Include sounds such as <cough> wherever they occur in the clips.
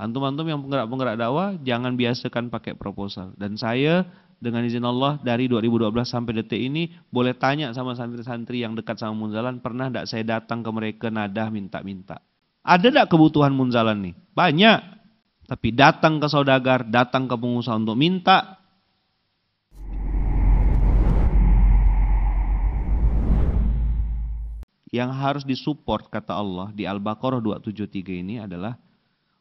Antum-antum yang penggerak-penggerak dakwah jangan biasakan pakai proposal. Dan saya dengan izin Allah dari 2012 sampai detik ini boleh tanya sama santri-santri yang dekat sama Munzalan pernah tidak saya datang ke mereka nadah minta-minta ada tidak kebutuhan Munzalan nih banyak tapi datang ke saudagar datang ke pengusaha untuk minta yang harus disupport kata Allah di Al-Baqarah 273 ini adalah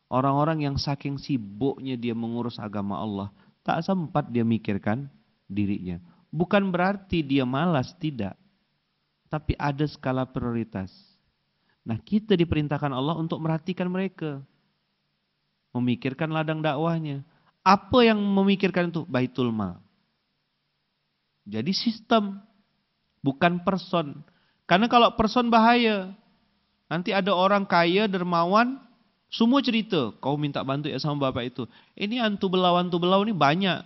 Orang-orang yang saking sibuknya dia mengurus agama Allah, tak sempat dia mikirkan dirinya. Bukan berarti dia malas, tidak. Tapi ada skala prioritas. Nah kita diperintahkan Allah untuk merhatikan mereka. Memikirkan ladang dakwahnya. Apa yang memikirkan itu? Baitul ma? Jadi sistem. Bukan person. Karena kalau person bahaya. Nanti ada orang kaya, dermawan, semua cerita, kau minta bantu ya sama bapak itu. Ini antu belau antu belau ini banyak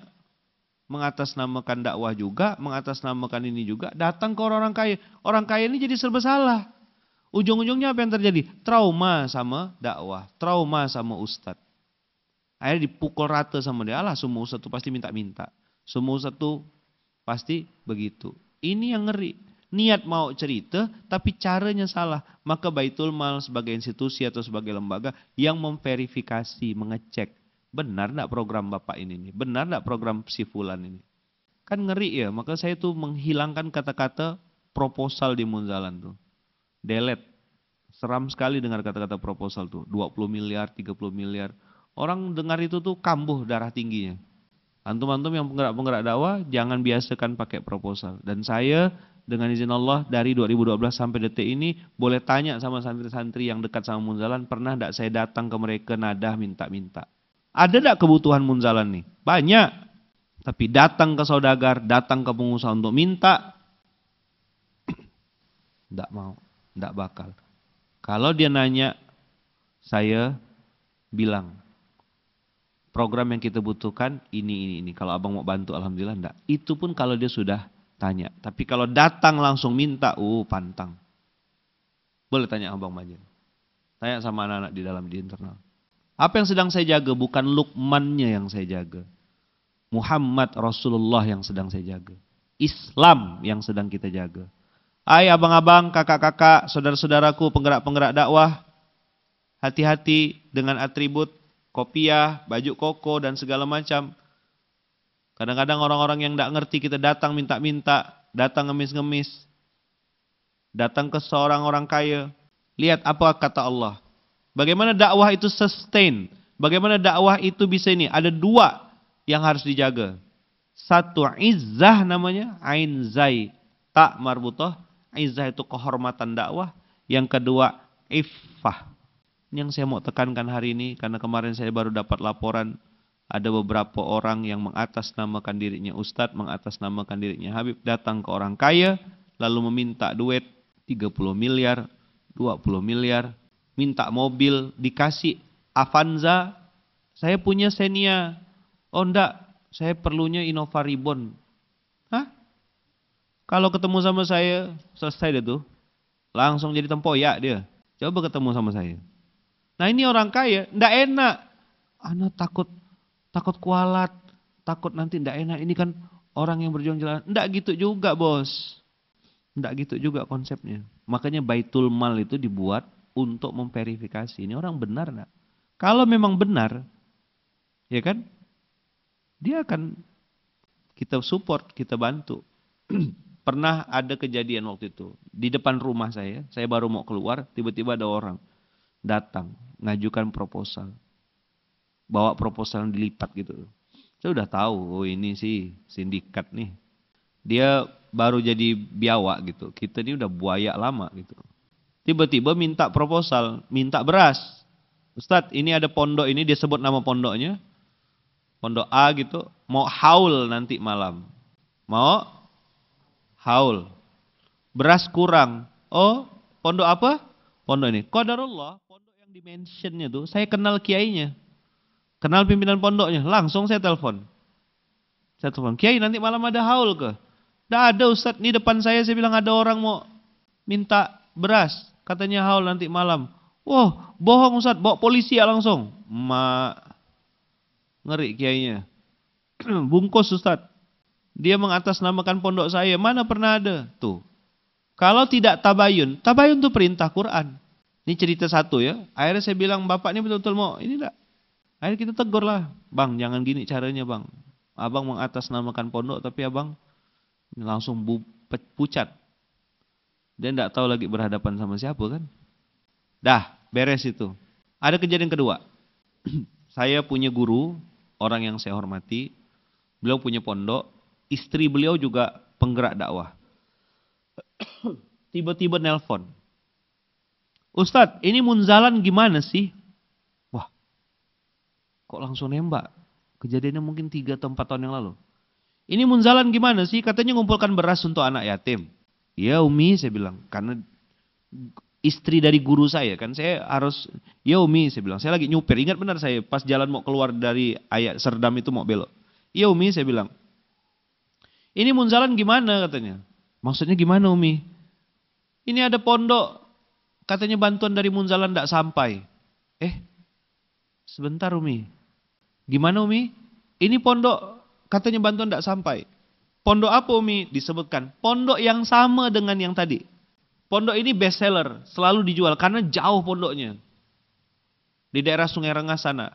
mengatasnamakan dakwah juga, mengatasnamakan ini juga, datang ke orang-orang kaya. Orang kaya ini jadi serba salah. Ujung-ujungnya apa yang terjadi? Trauma sama dakwah, trauma sama Ustad. Akhirnya dipukul rata sama dia, lah. semua ustadz itu pasti minta-minta. Semua ustadz itu pasti begitu. Ini yang ngeri niat mau cerita tapi caranya salah, maka Baitul Mal sebagai institusi atau sebagai lembaga yang memverifikasi, mengecek benar tidak program bapak ini nih, benar tidak program si Fulan ini. Kan ngeri ya, maka saya tuh menghilangkan kata-kata proposal di Munzalan tuh. Delete. Seram sekali dengar kata-kata proposal tuh. 20 miliar, 30 miliar. Orang dengar itu tuh kambuh darah tingginya. Antum-antum yang penggerak-penggerak dakwah jangan biasakan pakai proposal. Dan saya dengan izin Allah dari 2012 sampai detik ini boleh tanya sama santri-santri yang dekat sama Munzalan pernah tidak saya datang ke mereka nadah minta-minta. Ada tidak kebutuhan Munzalan nih? Banyak. Tapi datang ke saudagar, datang ke pengusaha untuk minta, tidak <clears throat> mau, tidak bakal. Kalau dia nanya, saya bilang, program yang kita butuhkan ini, ini, ini. Kalau abang mau bantu, Alhamdulillah enggak. Itu pun kalau dia sudah tanya. Tapi kalau datang langsung minta, uh pantang. Boleh tanya Abang Majen. Tanya sama anak-anak di dalam di internal. Apa yang sedang saya jaga bukan Lukmannya yang saya jaga. Muhammad Rasulullah yang sedang saya jaga. Islam yang sedang kita jaga. Hai abang-abang, kakak-kakak, saudara-saudaraku, penggerak-penggerak dakwah. Hati-hati dengan atribut kopiah, baju koko dan segala macam. Kadang-kadang orang-orang yang tidak ngerti kita datang minta-minta, datang ngemis-ngemis, datang ke seorang orang kaya. Lihat apa kata Allah. Bagaimana dakwah itu sustain? Bagaimana dakwah itu bisa ini? Ada dua yang harus dijaga. Satu izzah namanya, ain zai, tak marbutoh. Izzah itu kehormatan dakwah. Yang kedua, iffah. Ini yang saya mau tekankan hari ini karena kemarin saya baru dapat laporan ada beberapa orang yang mengatasnamakan dirinya ustadz, mengatasnamakan dirinya Habib, datang ke orang kaya, lalu meminta duit 30 miliar, 20 miliar, minta mobil, dikasih Avanza, saya punya Xenia, oh enggak, saya perlunya Innova Ribbon. Hah? Kalau ketemu sama saya, selesai deh tuh. Langsung jadi tempoyak dia. Coba ketemu sama saya. Nah ini orang kaya, ndak enak. Anak takut takut kualat, takut nanti tidak enak. Ini kan orang yang berjuang jalan. Tidak gitu juga bos. Tidak gitu juga konsepnya. Makanya baitul mal itu dibuat untuk memverifikasi. Ini orang benar tidak? Kalau memang benar, ya kan? Dia akan kita support, kita bantu. <clears throat> Pernah ada kejadian waktu itu. Di depan rumah saya, saya baru mau keluar, tiba-tiba ada orang datang, ngajukan proposal bawa proposal yang dilipat gitu. Saya udah tahu oh ini sih sindikat nih. Dia baru jadi biawak gitu. Kita ini udah buaya lama gitu. Tiba-tiba minta proposal, minta beras. Ustadz ini ada pondok ini dia sebut nama pondoknya. Pondok A gitu. Mau haul nanti malam. Mau haul. Beras kurang. Oh pondok apa? Pondok ini. Qadarullah. Pondok yang dimensionnya tuh. Saya kenal kiainya Kenal pimpinan pondoknya, langsung saya telepon. Saya telepon, Kiai nanti malam ada haul ke? Tidak ada Ustadz, ini depan saya saya bilang ada orang mau minta beras. Katanya haul nanti malam. Wah, bohong Ustadz, bawa polisi ya langsung. Ma, ngeri kiainya. <clears throat> Bungkus Ustadz. Dia mengatasnamakan pondok saya, mana pernah ada? Tuh. Kalau tidak tabayun, tabayun itu perintah Quran. Ini cerita satu ya. Akhirnya saya bilang, bapak ini betul-betul mau, ini tidak. Akhirnya kita tegur lah, bang jangan gini caranya bang. Abang mengatasnamakan pondok tapi abang langsung bu, pucat. Dia tidak tahu lagi berhadapan sama siapa kan. Dah, beres itu. Ada kejadian kedua. <clears throat> saya punya guru, orang yang saya hormati. Beliau punya pondok. Istri beliau juga penggerak dakwah. <clears throat> Tiba-tiba nelpon. Ustadz, ini munzalan gimana sih? kok langsung nembak? Kejadiannya mungkin tiga atau empat tahun yang lalu. Ini Munzalan gimana sih? Katanya ngumpulkan beras untuk anak yatim. Ya Umi, saya bilang. Karena istri dari guru saya kan. Saya harus, ya Umi, saya bilang. Saya lagi nyupir. Ingat benar saya pas jalan mau keluar dari ayat serdam itu mau belok. Ya Umi, saya bilang. Ini Munzalan gimana katanya? Maksudnya gimana Umi? Ini ada pondok. Katanya bantuan dari Munzalan tidak sampai. Eh, sebentar Umi. Gimana Umi? Ini pondok katanya bantuan tidak sampai. Pondok apa Umi? Disebutkan. Pondok yang sama dengan yang tadi. Pondok ini best seller, selalu dijual karena jauh pondoknya. Di daerah Sungai Rengas sana.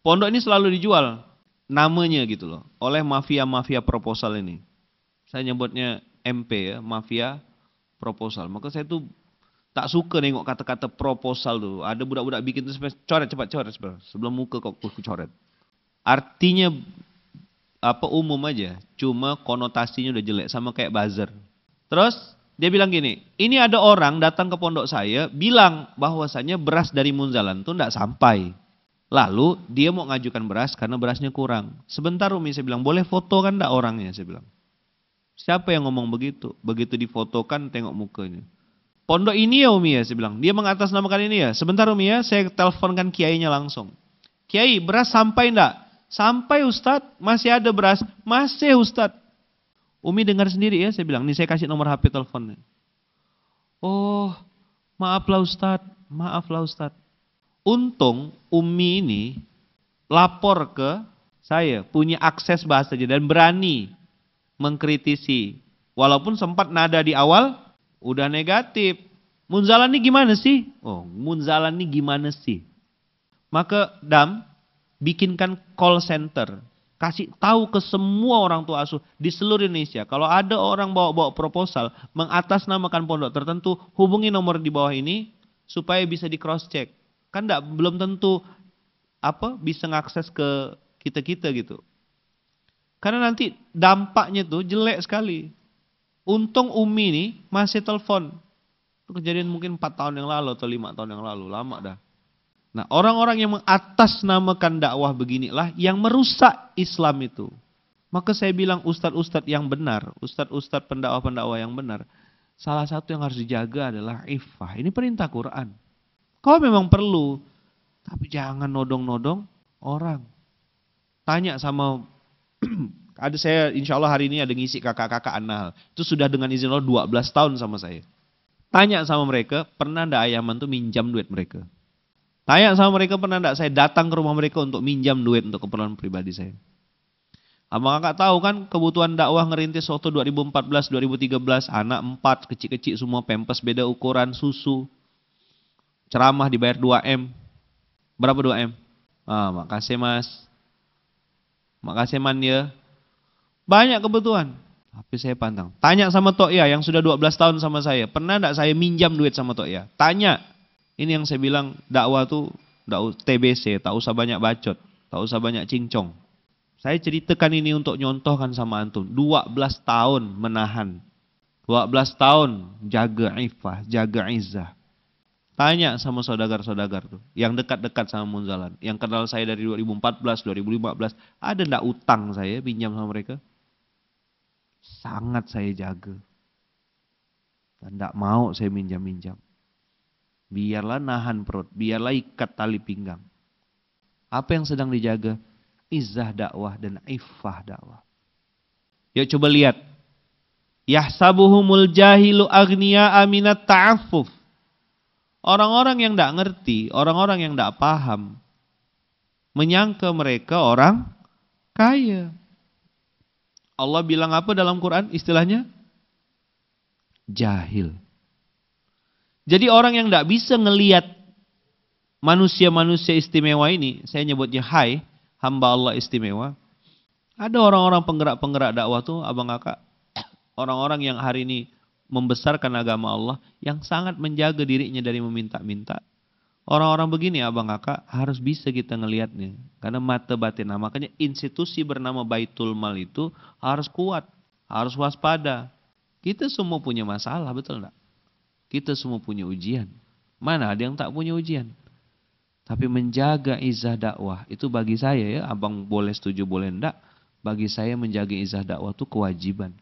Pondok ini selalu dijual namanya gitu loh oleh mafia-mafia proposal ini. Saya nyebutnya MP ya, mafia proposal. Maka saya tuh tak suka nengok kata-kata proposal tuh. Ada budak-budak bikin tuh coret cepat coret sebelum muka kok coret artinya apa umum aja, cuma konotasinya udah jelek sama kayak buzzer. Terus dia bilang gini, ini ada orang datang ke pondok saya bilang bahwasanya beras dari Munzalan tuh tidak sampai. Lalu dia mau ngajukan beras karena berasnya kurang. Sebentar Umi saya bilang, boleh foto kan enggak orangnya saya bilang. Siapa yang ngomong begitu? Begitu difotokan tengok mukanya. Pondok ini ya Umi ya saya bilang. Dia mengatasnamakan ini ya. Sebentar Umi ya, saya teleponkan kiainya langsung. Kiai, beras sampai enggak? Sampai Ustadz masih ada beras, masih Ustadz. Umi dengar sendiri ya, saya bilang, ini saya kasih nomor HP teleponnya. Oh, maaflah Ustadz, maaflah Ustadz. Untung Umi ini lapor ke saya, punya akses bahasa dan berani mengkritisi. Walaupun sempat nada di awal, udah negatif. Munzalan ini gimana sih? Oh, Munzalan ini gimana sih? Maka Dam, bikinkan call center. Kasih tahu ke semua orang tua asuh di seluruh Indonesia. Kalau ada orang bawa-bawa proposal mengatasnamakan pondok tertentu, hubungi nomor di bawah ini supaya bisa di cross check. Kan enggak, belum tentu apa bisa mengakses ke kita-kita gitu. Karena nanti dampaknya tuh jelek sekali. Untung Umi nih masih telepon. Itu kejadian mungkin empat tahun yang lalu atau lima tahun yang lalu, lama dah. Nah, orang-orang yang mengatasnamakan dakwah beginilah yang merusak Islam itu. Maka saya bilang ustadz-ustadz yang benar, ustadz-ustadz pendakwah-pendakwah yang benar, salah satu yang harus dijaga adalah ifah. Ini perintah Quran. kau memang perlu, tapi jangan nodong-nodong orang. Tanya sama <clears throat> ada saya insya Allah hari ini ada ngisi kakak-kakak anal. Itu sudah dengan izin Allah 12 tahun sama saya. Tanya sama mereka, pernah ndak ayaman tuh minjam duit mereka? Tanya sama mereka pernah enggak saya datang ke rumah mereka untuk minjam duit untuk keperluan pribadi saya. Abang kakak tahu kan kebutuhan dakwah ngerintis waktu 2014, 2013, anak empat, kecil-kecil semua, pempes beda ukuran, susu, ceramah dibayar 2M. Berapa 2M? Ah, makasih mas. Makasih man ya. Banyak kebutuhan. Tapi saya pantang. Tanya sama ya yang sudah 12 tahun sama saya. Pernah enggak saya minjam duit sama ya? Tanya. Ini yang saya bilang dakwah tuh dakwah TBC, tak usah banyak bacot, tak usah banyak cincong. Saya ceritakan ini untuk nyontohkan sama antum. 12 tahun menahan. 12 tahun jaga ifah, jaga izah. Tanya sama saudagar-saudagar tuh, yang dekat-dekat sama Munzalan, yang kenal saya dari 2014, 2015, ada ndak utang saya pinjam sama mereka? Sangat saya jaga. Dan ndak mau saya minjam-minjam. Biarlah nahan perut, biarlah ikat tali pinggang. Apa yang sedang dijaga? Izzah dakwah dan iffah dakwah. Yuk coba lihat. Yahsabuhumul jahilu agniya aminat ta'affuf. Orang-orang yang tidak ngerti, orang-orang yang tidak paham, menyangka mereka orang kaya. Allah bilang apa dalam Quran istilahnya? Jahil. Jadi orang yang tidak bisa ngeliat manusia-manusia istimewa ini, saya nyebutnya hai, hamba Allah istimewa. Ada orang-orang penggerak-penggerak dakwah tuh, abang kakak, <coughs> orang-orang yang hari ini membesarkan agama Allah, yang sangat menjaga dirinya dari meminta-minta. Orang-orang begini abang kakak harus bisa kita ngelihatnya. Karena mata batin. Nah, makanya institusi bernama Baitul Mal itu harus kuat, harus waspada. Kita semua punya masalah, betul enggak? Kita semua punya ujian. Mana ada yang tak punya ujian? Tapi menjaga izah dakwah itu bagi saya ya, abang boleh setuju boleh enggak, bagi saya menjaga izah dakwah itu kewajiban.